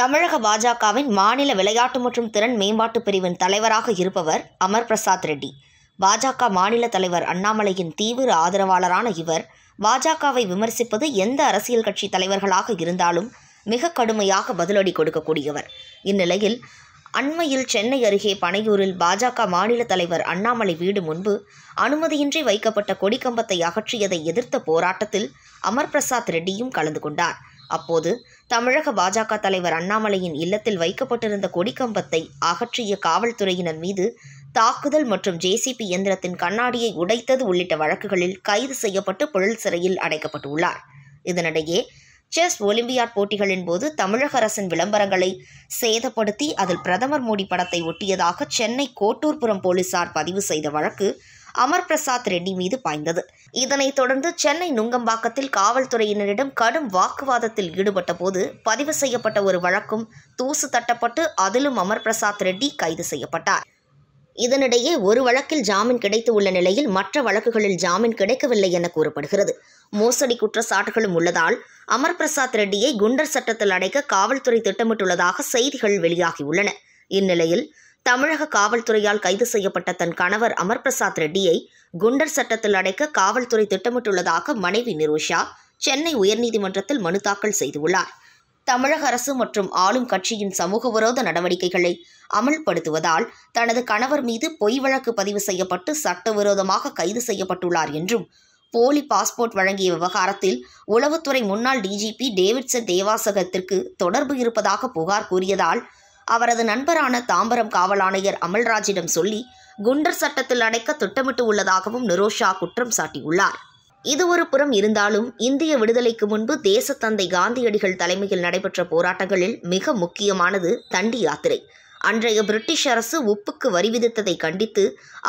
தமிழக பாஜகவின் மாநில விளையாட்டு மற்றும் திறன் மேம்பாட்டு பிரிவின் தலைவராக இருப்பவர் அமர் பிரசாத் ரெட்டி பாஜக மாநில தலைவர் அண்ணாமலையின் தீவிர ஆதரவாளரான இவர் பாஜகவை விமர்சிப்பது எந்த அரசியல் கட்சி தலைவர்களாக இருந்தாலும் மிக கடுமையாக பதிலடி கொடுக்கக்கூடியவர் இந்நிலையில் அண்மையில் சென்னை அருகே பனையூரில் பாஜக மாநில தலைவர் அண்ணாமலை வீடு முன்பு அனுமதியின்றி வைக்கப்பட்ட கொடிக்கம்பத்தை அகற்றியதை எதிர்த்த போராட்டத்தில் அமர் பிரசாத் ரெட்டியும் கலந்து கொண்டார் அப்போது தமிழக பாஜக தலைவர் அண்ணாமலையின் இல்லத்தில் வைக்கப்பட்டிருந்த கொடிக்கம்பத்தை அகற்றிய காவல்துறையினர் மீது தாக்குதல் மற்றும் ஜேசிபி இயந்திரத்தின் கண்ணாடியை உடைத்தது உள்ளிட்ட வழக்குகளில் கைது செய்யப்பட்டு புழல் சிறையில் அடைக்கப்பட்டுள்ளார் இதனிடையே செஸ் ஒலிம்பியாட் போட்டிகளின் போது தமிழக அரசின் விளம்பரங்களை சேதப்படுத்தி அதில் பிரதமர் மோடி படத்தை ஒட்டியதாக சென்னை கோட்டூர்புரம் போலீசார் பதிவு செய்த வழக்கு அமர் பிரசாத் ரெட்டி மீது பாய்ந்தது இதனைத் தொடர்ந்து சென்னை நுங்கம்பாக்கத்தில் காவல்துறையினரிடம் கடும் வாக்குவாதத்தில் ஈடுபட்ட போது பதிவு செய்யப்பட்ட ஒரு வழக்கும் தூசு தட்டப்பட்டு அதிலும் அமர் பிரசாத் ரெட்டி கைது செய்யப்பட்டார் இதனிடையே ஒரு வழக்கில் ஜாமீன் கிடைத்து உள்ள நிலையில் மற்ற வழக்குகளில் ஜாமீன் கிடைக்கவில்லை என கூறப்படுகிறது மோசடி குற்றச்சாட்டுகளும் உள்ளதால் அமர் பிரசாத் ரெட்டியை குண்டர் சட்டத்தில் அடைக்க காவல்துறை திட்டமிட்டுள்ளதாக செய்திகள் வெளியாகியுள்ளன இந்நிலையில் தமிழக காவல்துறையால் கைது செய்யப்பட்ட தன் கணவர் அமர் பிரசாத் ரெட்டியை குண்டர் சட்டத்தில் அடைக்க காவல்துறை திட்டமிட்டுள்ளதாக மனைவி நிரோஷா சென்னை உயர்நீதிமன்றத்தில் மனு தாக்கல் செய்துள்ளார் தமிழக அரசு மற்றும் ஆளும் கட்சியின் சமூக விரோத நடவடிக்கைகளை அமல்படுத்துவதால் தனது கணவர் மீது பொய் வழக்கு பதிவு செய்யப்பட்டு சட்டவிரோதமாக கைது செய்யப்பட்டுள்ளார் என்றும் போலி பாஸ்போர்ட் வழங்கிய விவகாரத்தில் உளவுத்துறை முன்னாள் டிஜிபி டேவிட்சன் தேவாசகத்திற்கு தொடர்பு இருப்பதாக புகார் கூறியதால் அவரது நண்பரான தாம்பரம் காவலாணையர் அமல்ராஜிடம் சொல்லி குண்டர் சட்டத்தில் அடைக்க திட்டமிட்டு உள்ளதாகவும் நிரோஷா குற்றம் சாட்டியுள்ளார் இது ஒரு புறம் இருந்தாலும் இந்திய விடுதலைக்கு முன்பு தேசத்தந்தை காந்தியடிகள் தலைமையில் நடைபெற்ற போராட்டங்களில் மிக முக்கியமானது தண்டி யாத்திரை அன்றைய பிரிட்டிஷ் அரசு உப்புக்கு வரி விதித்ததை கண்டித்து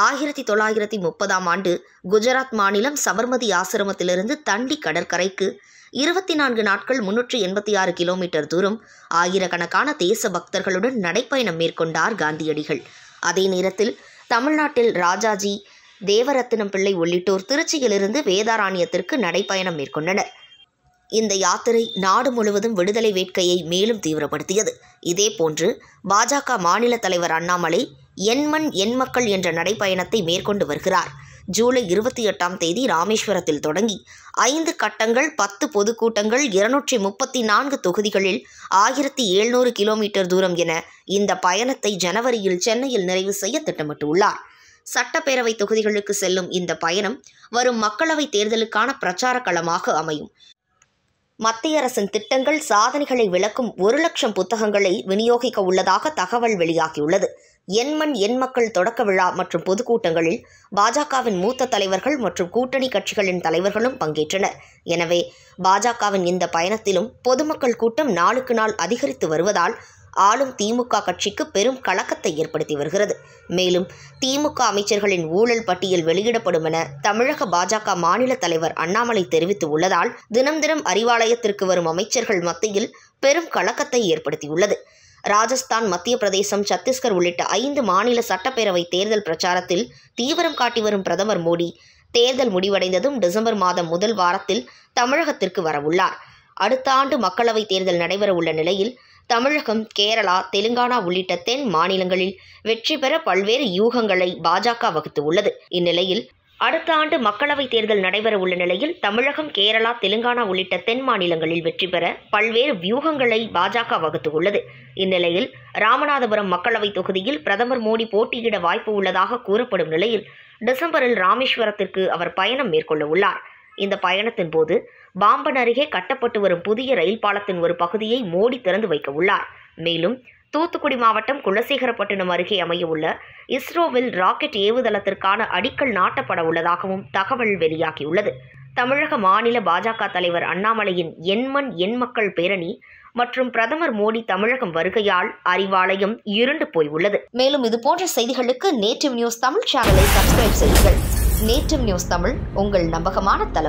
ஆயிரத்தி தொள்ளாயிரத்தி முப்பதாம் ஆண்டு குஜராத் மாநிலம் சபர்மதி ஆசிரமத்திலிருந்து தண்டி கடற்கரைக்கு இருபத்தி நான்கு நாட்கள் முன்னூற்றி எண்பத்தி ஆறு கிலோமீட்டர் தூரம் ஆயிரக்கணக்கான தேச பக்தர்களுடன் நடைப்பயணம் மேற்கொண்டார் காந்தியடிகள் அதே நேரத்தில் தமிழ்நாட்டில் ராஜாஜி தேவரத்தினம் பிள்ளை உள்ளிட்டோர் திருச்சியிலிருந்து வேதாராணியத்திற்கு நடைப்பயணம் மேற்கொண்டனர் இந்த யாத்திரை நாடு முழுவதும் விடுதலை வேட்கையை மேலும் தீவிரப்படுத்தியது இதேபோன்று பாஜக மாநில தலைவர் அண்ணாமலை எண்மண் எண்மக்கள் என்ற நடைப்பயணத்தை மேற்கொண்டு வருகிறார் ஜூலை இருபத்தி எட்டாம் தேதி ராமேஸ்வரத்தில் தொடங்கி ஐந்து கட்டங்கள் பத்து பொதுக்கூட்டங்கள் இருநூற்றி முப்பத்தி நான்கு தொகுதிகளில் ஆயிரத்தி எழுநூறு கிலோமீட்டர் தூரம் என இந்த பயணத்தை ஜனவரியில் சென்னையில் நிறைவு செய்ய திட்டமிட்டுள்ளார் சட்டப்பேரவை தொகுதிகளுக்கு செல்லும் இந்த பயணம் வரும் மக்களவைத் தேர்தலுக்கான பிரச்சார களமாக அமையும் மத்திய அரசின் திட்டங்கள் சாதனைகளை விளக்கும் ஒரு லட்சம் புத்தகங்களை விநியோகிக்க உள்ளதாக தகவல் வெளியாகியுள்ளது எண்மண் எண் மக்கள் தொடக்க விழா மற்றும் பொதுக்கூட்டங்களில் பாஜகவின் மூத்த தலைவர்கள் மற்றும் கூட்டணி கட்சிகளின் தலைவர்களும் பங்கேற்றனர் எனவே பாஜகவின் இந்த பயணத்திலும் பொதுமக்கள் கூட்டம் நாளுக்கு நாள் அதிகரித்து வருவதால் ஆளும் திமுக கட்சிக்கு பெரும் கலக்கத்தை ஏற்படுத்தி வருகிறது மேலும் திமுக அமைச்சர்களின் ஊழல் பட்டியல் வெளியிடப்படும் என தமிழக பாஜக மாநில தலைவர் அண்ணாமலை தெரிவித்து உள்ளதால் தினம் தினம் அறிவாலயத்திற்கு வரும் அமைச்சர்கள் மத்தியில் பெரும் கலக்கத்தை ஏற்படுத்தியுள்ளது ராஜஸ்தான் மத்திய பிரதேசம் சத்தீஸ்கர் உள்ளிட்ட ஐந்து மாநில சட்டப்பேரவை தேர்தல் பிரச்சாரத்தில் தீவிரம் காட்டி வரும் பிரதமர் மோடி தேர்தல் முடிவடைந்ததும் டிசம்பர் மாதம் முதல் வாரத்தில் தமிழகத்திற்கு வரவுள்ளார் அடுத்த ஆண்டு மக்களவைத் தேர்தல் நடைபெறவுள்ள நிலையில் தமிழகம் கேரளா தெலுங்கானா உள்ளிட்ட தென் மாநிலங்களில் வெற்றி பெற பல்வேறு யூகங்களை பாஜக வகுத்து உள்ளது இந்நிலையில் அடுத்த ஆண்டு மக்களவைத் தேர்தல் நடைபெற உள்ள நிலையில் தமிழகம் கேரளா தெலுங்கானா உள்ளிட்ட தென் மாநிலங்களில் வெற்றி பெற பல்வேறு வியூகங்களை பாஜக வகுத்து உள்ளது இந்நிலையில் ராமநாதபுரம் மக்களவைத் தொகுதியில் பிரதமர் மோடி போட்டியிட வாய்ப்பு உள்ளதாக கூறப்படும் நிலையில் டிசம்பரில் ராமேஸ்வரத்திற்கு அவர் பயணம் மேற்கொள்ள உள்ளார் இந்த பயணத்தின் போது பாம்பன் அருகே கட்டப்பட்டு வரும் புதிய ரயில் பாலத்தின் ஒரு பகுதியை மோடி திறந்து வைக்க உள்ளார் மேலும் தூத்துக்குடி மாவட்டம் குலசேகரப்பட்டினம் அருகே அமையவுள்ள இஸ்ரோவில் ராக்கெட் ஏவுதளத்திற்கான அடிக்கல் நாட்டப்பட உள்ளதாகவும் தகவல் வெளியாகியுள்ளது தமிழக மாநில பாஜக தலைவர் அண்ணாமலையின் எண்மண் மக்கள் பேரணி மற்றும் பிரதமர் மோடி தமிழகம் வருகையால் அறிவாலயம் இருண்டு போய் உள்ளது மேலும் இதுபோன்ற செய்திகளுக்கு நேற்று நியூஸ் தமிழ் சேனலை சப்ஸ்கிரைப் செய்யுங்கள் நேற்று நியூஸ் தமிழ் உங்கள் நம்பகமான தளம்